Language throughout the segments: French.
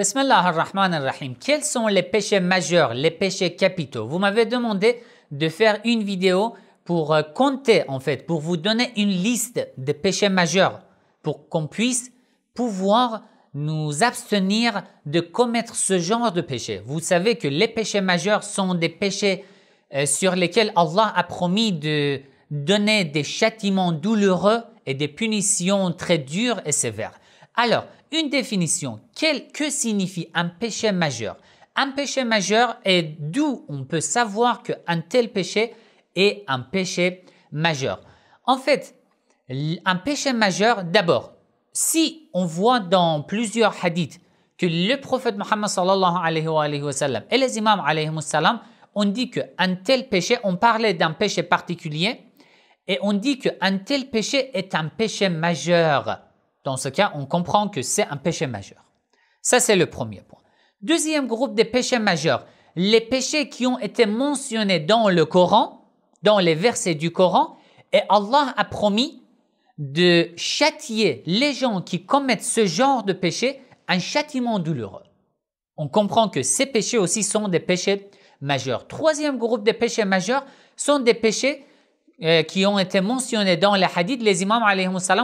Bismillah ar-Rahman ar-Rahim. Quels sont les péchés majeurs, les péchés capitaux Vous m'avez demandé de faire une vidéo pour euh, compter, en fait, pour vous donner une liste des péchés majeurs, pour qu'on puisse pouvoir nous abstenir de commettre ce genre de péché. Vous savez que les péchés majeurs sont des péchés euh, sur lesquels Allah a promis de donner des châtiments douloureux et des punitions très dures et sévères. Alors, une définition. que signifie un péché majeur Un péché majeur est d'où on peut savoir qu'un tel péché est un péché majeur. En fait, un péché majeur, d'abord, si on voit dans plusieurs hadiths que le prophète Mohammed sallallahu alayhi wa, et les imams alayhi on dit qu'un tel péché, on parlait d'un péché particulier, et on dit qu'un tel péché est un péché majeur. Dans ce cas, on comprend que c'est un péché majeur. Ça, c'est le premier point. Deuxième groupe des péchés majeurs, les péchés qui ont été mentionnés dans le Coran, dans les versets du Coran, et Allah a promis de châtier les gens qui commettent ce genre de péché un châtiment douloureux. On comprend que ces péchés aussi sont des péchés majeurs. Troisième groupe des péchés majeurs sont des péchés euh, qui ont été mentionnés dans les hadiths, les imams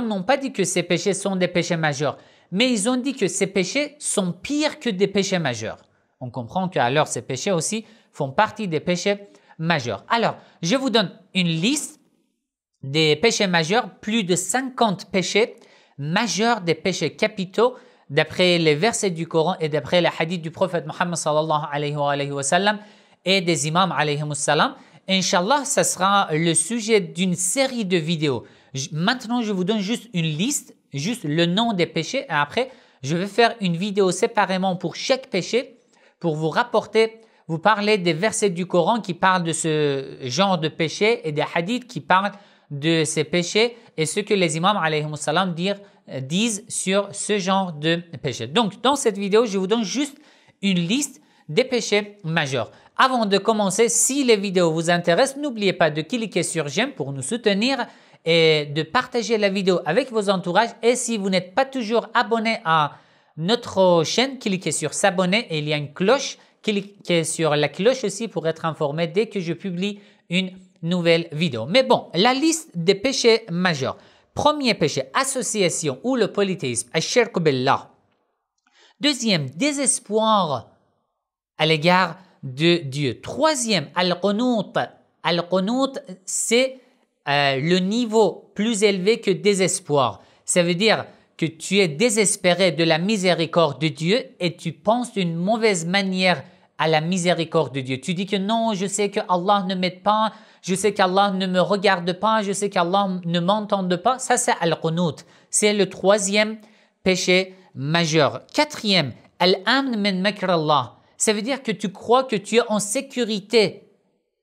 n'ont pas dit que ces péchés sont des péchés majeurs, mais ils ont dit que ces péchés sont pires que des péchés majeurs. On comprend que alors ces péchés aussi font partie des péchés majeurs. Alors, je vous donne une liste des péchés majeurs, plus de 50 péchés majeurs des péchés capitaux d'après les versets du Coran et d'après les hadiths du prophète Muhammad sallallahu alayhi wa sallam et des imams alayhi wa Inch'Allah, ce sera le sujet d'une série de vidéos. Maintenant, je vous donne juste une liste, juste le nom des péchés. Et après, je vais faire une vidéo séparément pour chaque péché pour vous rapporter, vous parler des versets du Coran qui parlent de ce genre de péché et des hadiths qui parlent de ces péchés et ce que les imams salam, disent sur ce genre de péché. Donc, dans cette vidéo, je vous donne juste une liste des péchés majeurs. Avant de commencer, si les vidéos vous intéressent, n'oubliez pas de cliquer sur j'aime pour nous soutenir et de partager la vidéo avec vos entourages. Et si vous n'êtes pas toujours abonné à notre chaîne, cliquez sur s'abonner et il y a une cloche. Cliquez sur la cloche aussi pour être informé dès que je publie une nouvelle vidéo. Mais bon, la liste des péchés majeurs. Premier péché, association ou le polythéisme, Ashirk Deuxième, désespoir à l'égard de Dieu. Troisième, Al-Qunut. Al-Qunut, c'est euh, le niveau plus élevé que désespoir. Ça veut dire que tu es désespéré de la miséricorde de Dieu et tu penses d'une mauvaise manière à la miséricorde de Dieu. Tu dis que non, je sais que Allah ne m'aide pas, je sais qu'Allah ne me regarde pas, je sais qu'Allah ne m'entende pas. Ça, c'est Al-Qunut. C'est le troisième péché majeur. Quatrième, Al-Amn min Allah ça veut dire que tu crois que tu es en sécurité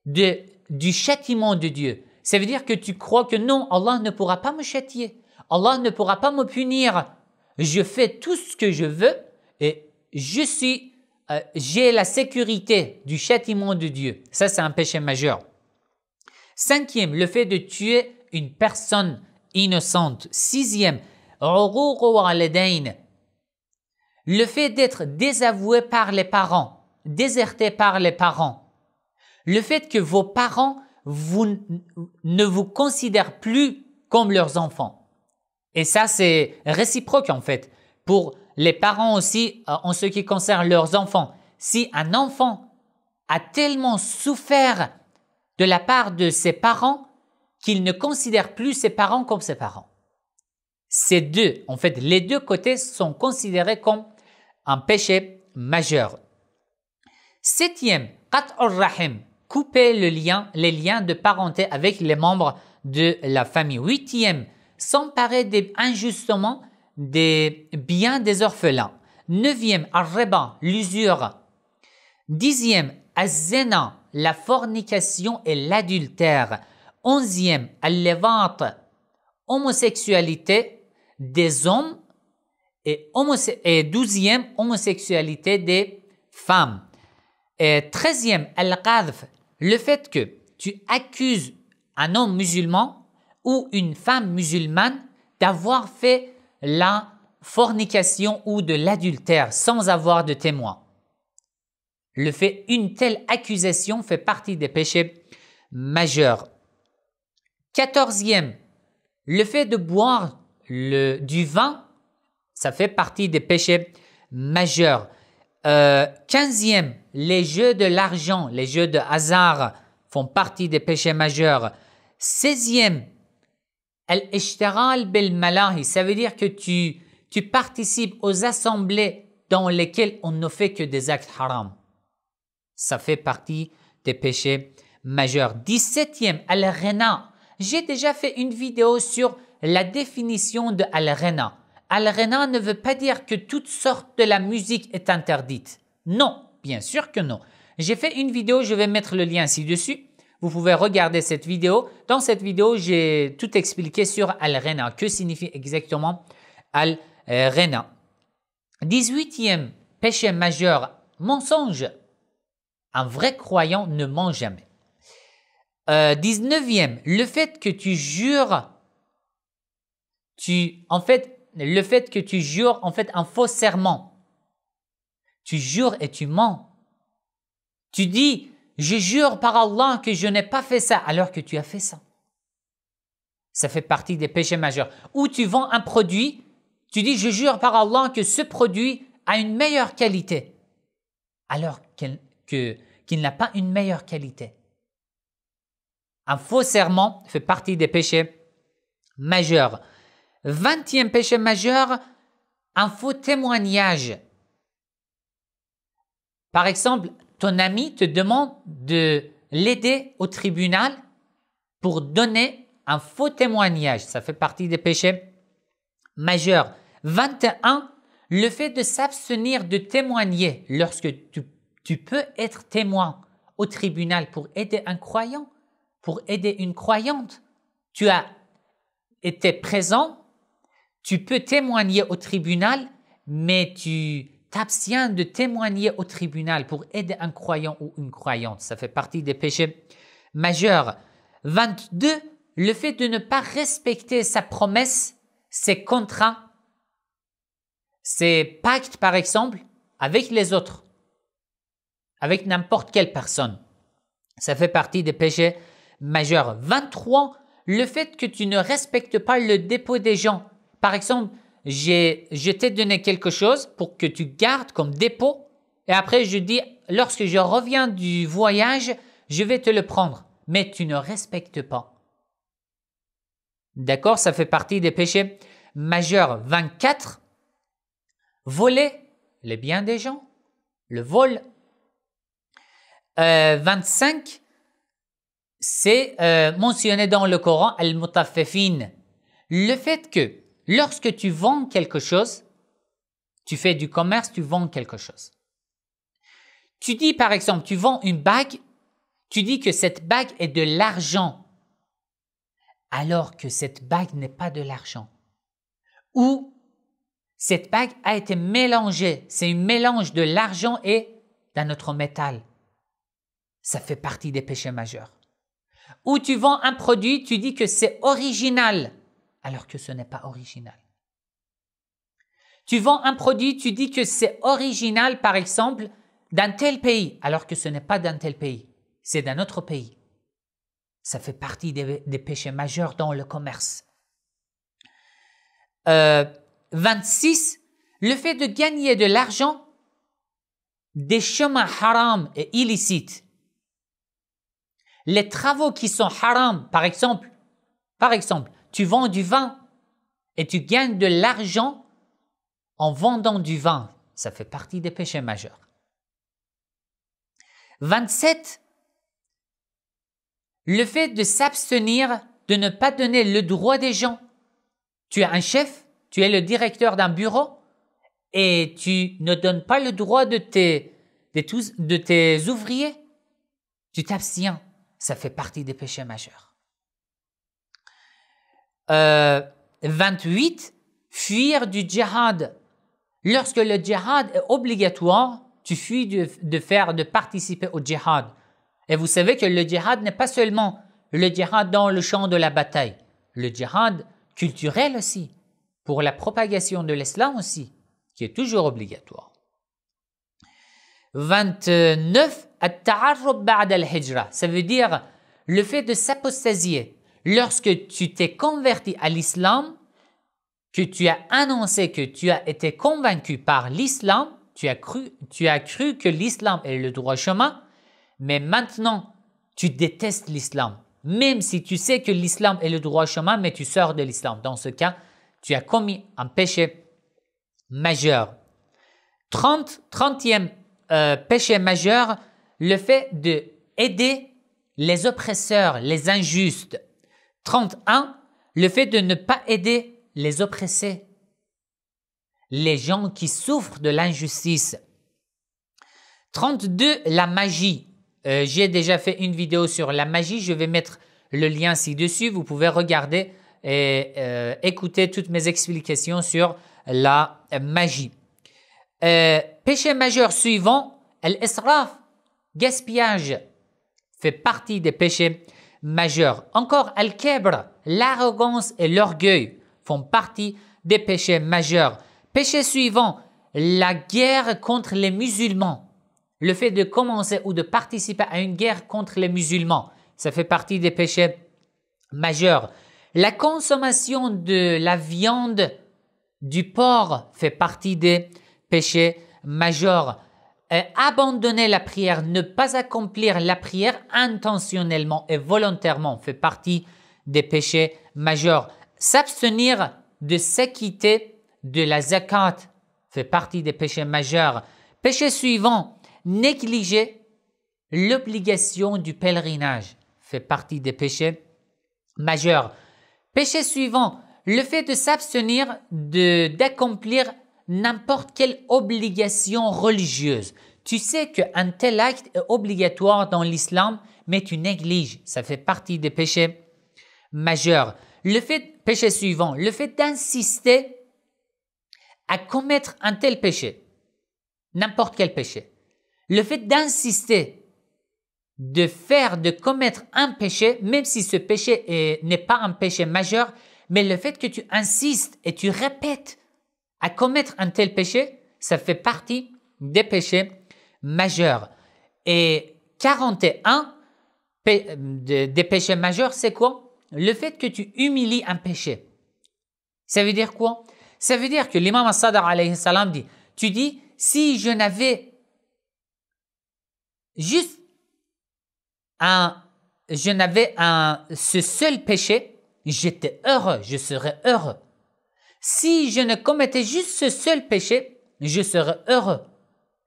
du châtiment de Dieu. Ça veut dire que tu crois que non, Allah ne pourra pas me châtier. Allah ne pourra pas me punir. Je fais tout ce que je veux et je suis, euh, j'ai la sécurité du châtiment de Dieu. Ça, c'est un péché majeur. Cinquième, le fait de tuer une personne innocente. Sixième, le fait d'être désavoué par les parents, déserté par les parents, le fait que vos parents vous, ne vous considèrent plus comme leurs enfants. Et ça, c'est réciproque en fait, pour les parents aussi euh, en ce qui concerne leurs enfants. Si un enfant a tellement souffert de la part de ses parents qu'il ne considère plus ses parents comme ses parents. Ces deux, en fait, les deux côtés sont considérés comme un péché majeur. Septième, rahim, couper le lien, les liens de parenté avec les membres de la famille. Huitième, s'emparer injustement des biens des orphelins. Neuvième, arreba, l'usure. Dixième, azena, la fornication et l'adultère. Onzième, al homosexualité des hommes et, douzième, homosexualité des femmes. Et treizième, al-qadf, le fait que tu accuses un homme musulman ou une femme musulmane d'avoir fait la fornication ou de l'adultère sans avoir de témoin. Le fait, une telle accusation fait partie des péchés majeurs. Quatorzième, le fait de boire le, du vin ça fait partie des péchés majeurs. 15e, euh, les jeux de l'argent, les jeux de hasard font partie des péchés majeurs. Seizième, al ishtaral bil malahi, ça veut dire que tu, tu participes aux assemblées dans lesquelles on ne fait que des actes haram. Ça fait partie des péchés majeurs. Dix-septième, al-rena. J'ai déjà fait une vidéo sur la définition de al-rena. Al-Rena ne veut pas dire que toute sorte de la musique est interdite. Non, bien sûr que non. J'ai fait une vidéo, je vais mettre le lien ci-dessus. Vous pouvez regarder cette vidéo. Dans cette vidéo, j'ai tout expliqué sur Al-Rena. Que signifie exactement Al-Rena 18e péché majeur, mensonge. Un vrai croyant ne ment jamais. 19e, euh, le fait que tu jures, tu, en fait, le fait que tu jures en fait un faux serment. Tu jures et tu mens. Tu dis, je jure par Allah que je n'ai pas fait ça alors que tu as fait ça. Ça fait partie des péchés majeurs. Ou tu vends un produit, tu dis, je jure par Allah que ce produit a une meilleure qualité alors qu'il n'a pas une meilleure qualité. Un faux serment fait partie des péchés majeurs. 20 péché majeur, un faux témoignage. Par exemple, ton ami te demande de l'aider au tribunal pour donner un faux témoignage. Ça fait partie des péchés majeurs. 21. Le fait de s'abstenir de témoigner lorsque tu peux être témoin au tribunal pour aider un croyant, pour aider une croyante. Tu as été présent tu peux témoigner au tribunal, mais tu t'abstiens de témoigner au tribunal pour aider un croyant ou une croyante. Ça fait partie des péchés majeurs. 22. Le fait de ne pas respecter sa promesse, ses contrats, ses pactes, par exemple, avec les autres, avec n'importe quelle personne. Ça fait partie des péchés majeurs. 23. Le fait que tu ne respectes pas le dépôt des gens, par exemple, je t'ai donné quelque chose pour que tu gardes comme dépôt. Et après, je dis, lorsque je reviens du voyage, je vais te le prendre. Mais tu ne respectes pas. D'accord Ça fait partie des péchés majeurs. 24. Voler les biens des gens. Le vol. 25. Euh, c'est euh, mentionné dans le Coran, al Le fait que Lorsque tu vends quelque chose, tu fais du commerce, tu vends quelque chose. Tu dis par exemple, tu vends une bague, tu dis que cette bague est de l'argent, alors que cette bague n'est pas de l'argent. Ou cette bague a été mélangée, c'est un mélange de l'argent et d'un autre métal. Ça fait partie des péchés majeurs. Ou tu vends un produit, tu dis que c'est original, alors que ce n'est pas original. Tu vends un produit, tu dis que c'est original, par exemple, d'un tel pays, alors que ce n'est pas d'un tel pays, c'est d'un autre pays. Ça fait partie des, péchés majeurs dans le commerce. 26. Euh, le fait de gagner de l'argent des chemins haram et illicites. Les travaux qui sont haram, par exemple, par exemple, tu vends du vin et tu gagnes de l'argent en vendant du vin. Ça fait partie des péchés majeurs. 27. Le fait de s'abstenir, de ne pas donner le droit des gens. Tu es un chef, tu es le directeur d'un bureau et tu ne donnes pas le droit de tes, tous, de tes ouvriers. Tu t'abstiens. Ça fait partie des péchés majeurs. 28, euh, fuir du djihad. Lorsque le djihad est obligatoire, tu fuis de, faire, de participer au djihad. Et vous savez que le djihad n'est pas seulement le djihad dans le champ de la bataille, le djihad culturel aussi, pour la propagation de l'islam aussi, qui est toujours obligatoire. 29. Ça veut dire le fait de s'apostasier, lorsque tu t'es converti à l'islam, que tu as annoncé que tu as été convaincu par l'islam, tu as cru, que l'islam est le droit chemin, mais maintenant tu détestes l'islam. Même si tu sais que l'islam est le droit chemin, mais tu sors de l'islam. Dans ce cas, tu as commis un péché majeur. 30, 30e euh, péché majeur, le fait de aider les oppresseurs, les injustes. 31, le fait de ne pas aider les oppressés, les gens qui souffrent de l'injustice. 32, la magie. Euh, j'ai déjà fait une vidéo sur la magie, je vais mettre le lien ci-dessus, vous pouvez regarder et euh, écouter toutes mes explications sur la magie. Euh, péché majeur suivant, l'esraf, gaspillage, fait partie des péchés Majeur. Encore al l'arrogance et l'orgueil font partie des péchés majeurs. Péché suivant, la guerre contre les musulmans. Le fait de commencer ou de participer à une guerre contre les musulmans, ça fait partie des péchés majeurs. La consommation de la viande du porc fait partie des péchés majeurs. Euh, abandonner la prière, ne pas accomplir la prière intentionnellement et volontairement fait partie des péchés majeurs. S'abstenir de s'acquitter de la zakat fait partie des péchés majeurs. Péché suivant, négliger l'obligation du pèlerinage fait partie des péchés majeurs. Péché suivant, le fait de s'abstenir d'accomplir n'importe quelle obligation religieuse. Tu sais qu'un tel acte est obligatoire dans l'islam, mais tu négliges. Ça fait partie des péchés majeurs. Le fait, péché suivant, le fait d'insister à commettre un tel péché, n'importe quel péché. Le fait d'insister de faire, de commettre un péché, même si ce péché n'est pas un péché majeur, mais le fait que tu insistes et tu répètes à commettre un tel péché, ça fait partie des péchés majeurs. Et 41 des péchés majeurs, c'est quoi Le fait que tu humilies un péché. Ça veut dire quoi Ça veut dire que l'imam Sadr alayhi salam dit, tu dis, si je n'avais juste un, je n'avais un, ce seul péché, j'étais heureux, je serais heureux. Si je ne commettais juste ce seul péché, je serais heureux.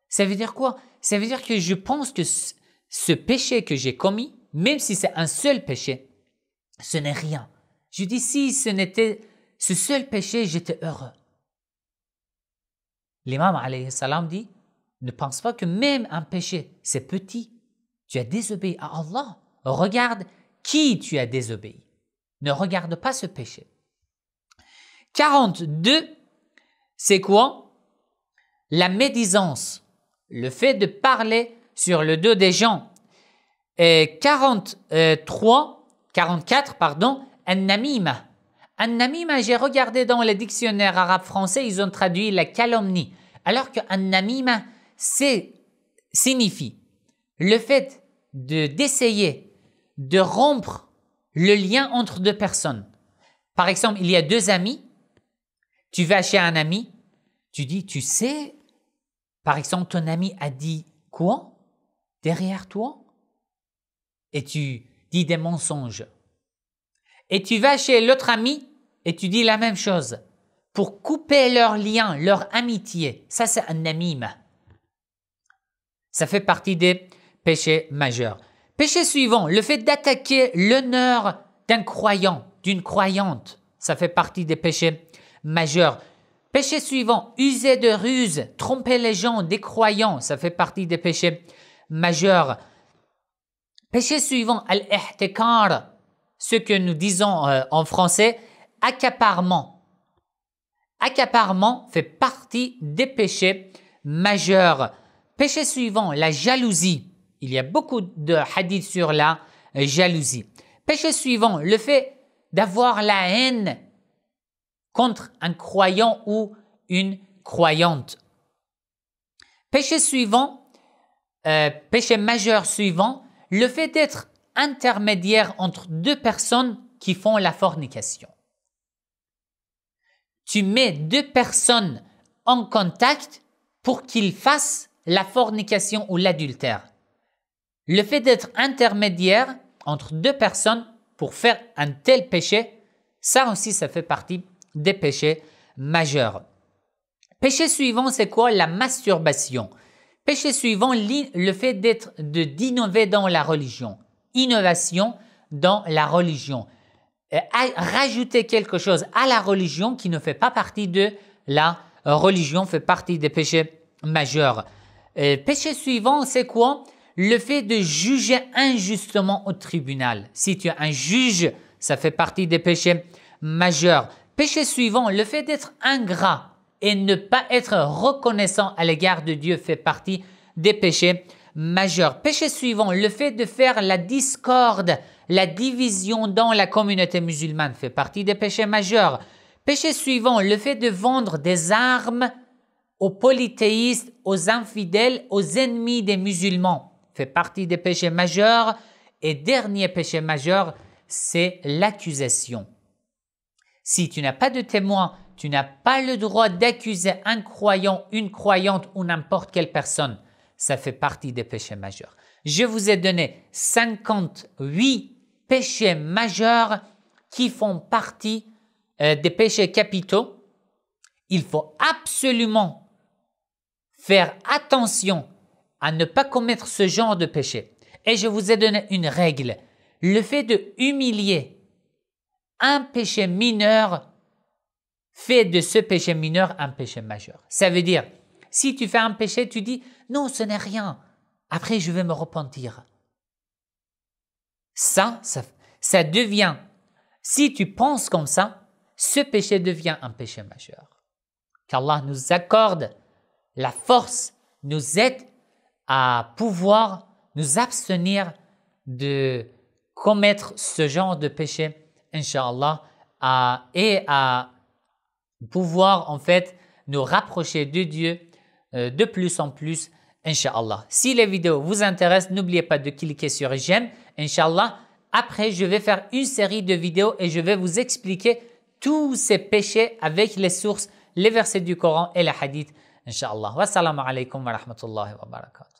Ça veut dire quoi Ça veut dire que je pense que ce péché que j'ai commis, même si c'est un seul péché, ce n'est rien. Je dis si ce n'était ce seul péché, j'étais heureux. L'imam salam dit Ne pense pas que même un péché, c'est petit. Tu as désobéi à Allah. Regarde qui tu as désobéi. Ne regarde pas ce péché. 42, c'est quoi La médisance, le fait de parler sur le dos des gens. Et 43, 44, pardon, un namima un namima j'ai regardé dans le dictionnaire arabe-français, ils ont traduit la calomnie. Alors que un namima c'est, signifie le fait de, d'essayer de rompre le lien entre deux personnes. Par exemple, il y a deux amis, tu vas chez un ami, tu dis, tu sais, par exemple, ton ami a dit quoi derrière toi Et tu dis des mensonges. Et tu vas chez l'autre ami et tu dis la même chose pour couper leur lien, leur amitié. Ça, c'est un amime. Ça fait partie des péchés majeurs. Péché suivant, le fait d'attaquer l'honneur d'un croyant, d'une croyante. Ça fait partie des péchés majeur. Péché suivant, user de ruse, tromper les gens, des croyants, ça fait partie des péchés majeurs. Péché suivant, al ce que nous disons euh, en français, accaparement. Accaparement fait partie des péchés majeurs. Péché suivant, la jalousie. Il y a beaucoup de hadiths sur la jalousie. Péché suivant, le fait d'avoir la haine contre un croyant ou une croyante. Péché suivant, euh, péché majeur suivant, le fait d'être intermédiaire entre deux personnes qui font la fornication. Tu mets deux personnes en contact pour qu'ils fassent la fornication ou l'adultère. Le fait d'être intermédiaire entre deux personnes pour faire un tel péché, ça aussi, ça fait partie des péchés majeurs. Péché suivant, c'est quoi La masturbation. Péché suivant, le fait d'être, de d'innover dans la religion. Innovation dans la religion. Euh, rajouter quelque chose à la religion qui ne fait pas partie de la religion, fait partie des péchés majeurs. Euh, péché suivant, c'est quoi Le fait de juger injustement au tribunal. Si tu es un juge, ça fait partie des péchés majeurs. Péché suivant, le fait d'être ingrat et ne pas être reconnaissant à l'égard de Dieu fait partie des péchés majeurs. Péché suivant, le fait de faire la discorde, la division dans la communauté musulmane fait partie des péchés majeurs. Péché suivant, le fait de vendre des armes aux polythéistes, aux infidèles, aux ennemis des musulmans fait partie des péchés majeurs. Et dernier péché majeur, c'est l'accusation. Si tu n'as pas de témoin, tu n'as pas le droit d'accuser un croyant, une croyante ou n'importe quelle personne. Ça fait partie des péchés majeurs. Je vous ai donné 58 péchés majeurs qui font partie euh, des péchés capitaux. Il faut absolument faire attention à ne pas commettre ce genre de péché. Et je vous ai donné une règle. Le fait de humilier un péché mineur fait de ce péché mineur un péché majeur. Ça veut dire, si tu fais un péché, tu dis, non, ce n'est rien. Après, je vais me repentir. Ça, ça, devient, si tu penses comme ça, ce péché devient un péché majeur. Qu'Allah nous accorde la force, nous aide à pouvoir nous abstenir de commettre ce genre de péché Inch'Allah, à, et à pouvoir en fait nous rapprocher de Dieu euh, de plus en plus, Inch'Allah. Si les vidéos vous intéressent, n'oubliez pas de cliquer sur j'aime, Inch'Allah. Après, je vais faire une série de vidéos et je vais vous expliquer tous ces péchés avec les sources, les versets du Coran et les hadiths, Inch'Allah. Wassalamu alaikum wa rahmatullahi wa barakatuh.